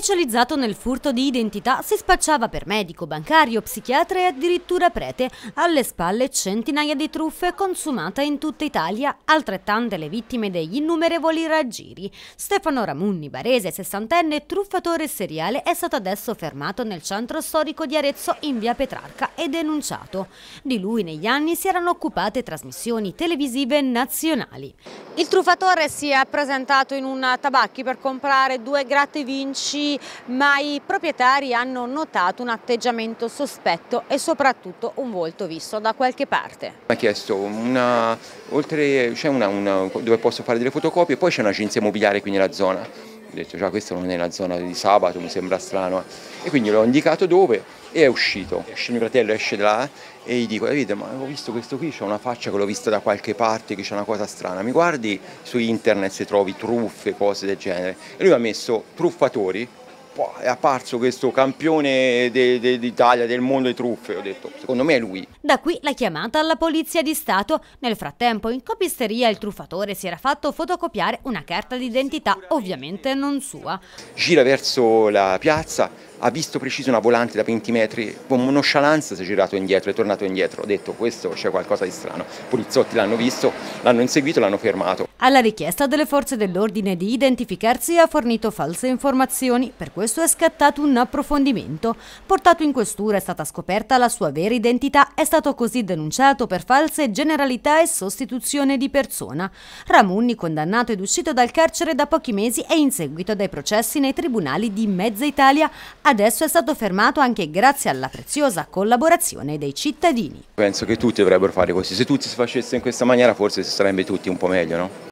Specializzato nel furto di identità, si spacciava per medico, bancario, psichiatra e addirittura prete. Alle spalle centinaia di truffe consumate in tutta Italia, altrettante le vittime degli innumerevoli raggiri. Stefano Ramunni, barese, sessantenne, truffatore seriale, è stato adesso fermato nel centro storico di Arezzo in via Petrarca e denunciato. Di lui negli anni si erano occupate trasmissioni televisive nazionali. Il truffatore si è presentato in un tabacchi per comprare due gratte vinci, ma i proprietari hanno notato un atteggiamento sospetto e soprattutto un volto visto da qualche parte. Ha chiesto una, oltre, una, una, dove posso fare delle fotocopie, poi c'è un'agenzia immobiliare qui nella zona. Ho detto, già questa non è la zona di sabato, mi sembra strano. E quindi l'ho indicato dove, e è uscito. Esce mio fratello, esce da là e gli dico, Davide, ma ho visto questo qui, c'è una faccia che l'ho vista da qualche parte, che c'è una cosa strana. Mi guardi su internet se trovi truffe, cose del genere. E lui mi ha messo truffatori Boh, è apparso questo campione de, de, del mondo dei truffe, ho detto, secondo me è lui. Da qui la chiamata alla Polizia di Stato. Nel frattempo in copisteria il truffatore si era fatto fotocopiare una carta d'identità, ovviamente non sua. Gira verso la piazza, ha visto preciso una volante da 20 metri, con nonchalance si è girato indietro, è tornato indietro, ho detto questo c'è qualcosa di strano. I poliziotti l'hanno visto, l'hanno inseguito, e l'hanno fermato. Alla richiesta delle forze dell'ordine di identificarsi ha fornito false informazioni, per questo questo è scattato un approfondimento. Portato in questura è stata scoperta la sua vera identità, è stato così denunciato per false generalità e sostituzione di persona. Ramunni, condannato ed uscito dal carcere da pochi mesi, è in seguito dai processi nei tribunali di mezza Italia. Adesso è stato fermato anche grazie alla preziosa collaborazione dei cittadini. Penso che tutti dovrebbero fare così. se tutti si facessero in questa maniera forse si starebbe tutti un po' meglio, no?